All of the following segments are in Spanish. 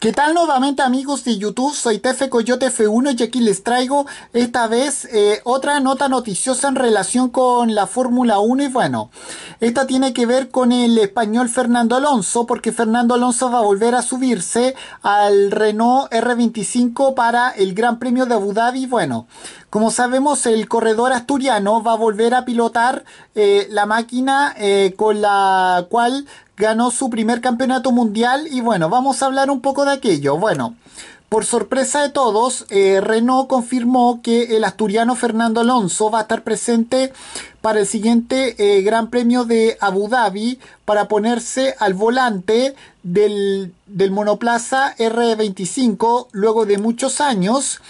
¿Qué tal nuevamente amigos de YouTube? Soy Tefe Coyote F1 y aquí les traigo esta vez eh, otra nota noticiosa en relación con la Fórmula 1 y bueno, esta tiene que ver con el español Fernando Alonso porque Fernando Alonso va a volver a subirse al Renault R25 para el Gran Premio de Abu Dhabi. Bueno, como sabemos, el corredor asturiano va a volver a pilotar eh, la máquina eh, con la cual ganó su primer campeonato mundial y bueno, vamos a hablar un poco de aquello. Bueno, por sorpresa de todos, eh, Renault confirmó que el asturiano Fernando Alonso va a estar presente para el siguiente Gran Premio de Abu Dhabi para ponerse al volante del, monoplaza R25 luego de muchos años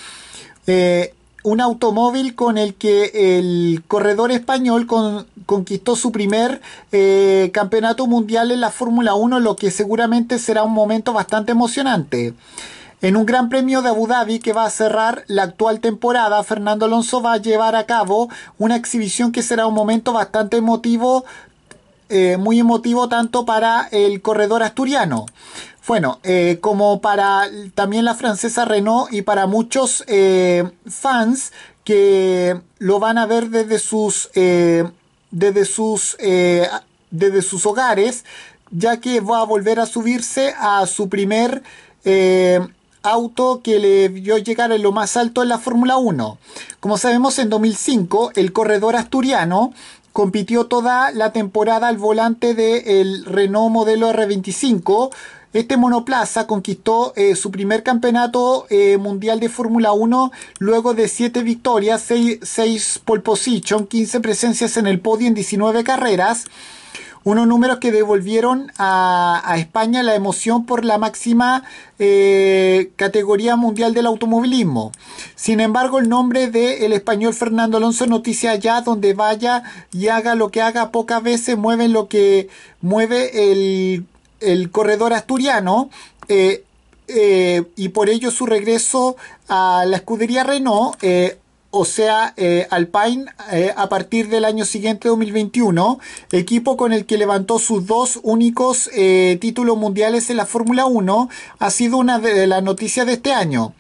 un automóvil con el que el corredor español conquistó su primer eh, campeonato mundial en la Fórmula 1, lo que seguramente será un momento bastante emocionante. En un gran premio de Abu Dhabi que va a cerrar la actual temporada, Fernando Alonso va a llevar a cabo una exhibición que será un momento bastante emotivo eh, muy emotivo tanto para el corredor asturiano, bueno, eh, como para también la francesa Renault y para muchos eh, fans que lo van a ver desde sus, desde sus, desde sus hogares, ya que va a volver a subirse a su primer auto que le vio llegar en lo más alto en la Fórmula 1. Como sabemos, en 2005 el corredor asturiano compitió toda la temporada al volante del Renault modelo R25. Este monoplaza conquistó eh, su primer campeonato eh, mundial de Fórmula 1 luego de 7 victorias, 6, 6 pole position, 15 presencias en el podio en 19 carreras unos números que devolvieron a, España la emoción por la máxima eh, categoría mundial del automovilismo. Sin embargo, el nombre del español Fernando Alonso noticia allá donde vaya y haga lo que haga, pocas veces mueve lo que mueve el, corredor asturiano. Eh, eh, y por ello su regreso a la escudería Renault o sea, eh, Alpine, eh, a partir del año siguiente, 2021, equipo con el que levantó sus dos únicos eh, títulos mundiales en la Fórmula 1, ha sido una de las noticias de este año.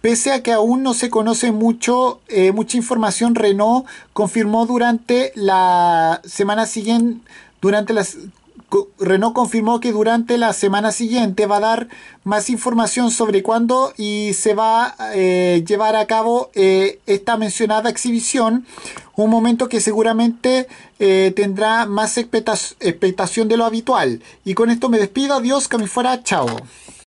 Pese a que aún no se conoce mucho, mucha información, Renault confirmó durante la semana siguiente, durante las Renault confirmó que durante la semana siguiente va a dar más información sobre cuándo y se va a eh, llevar a cabo eh, esta mencionada exhibición, un momento que seguramente eh, tendrá más expectación de lo habitual. Y con esto me despido, adiós, que me fuera, chao.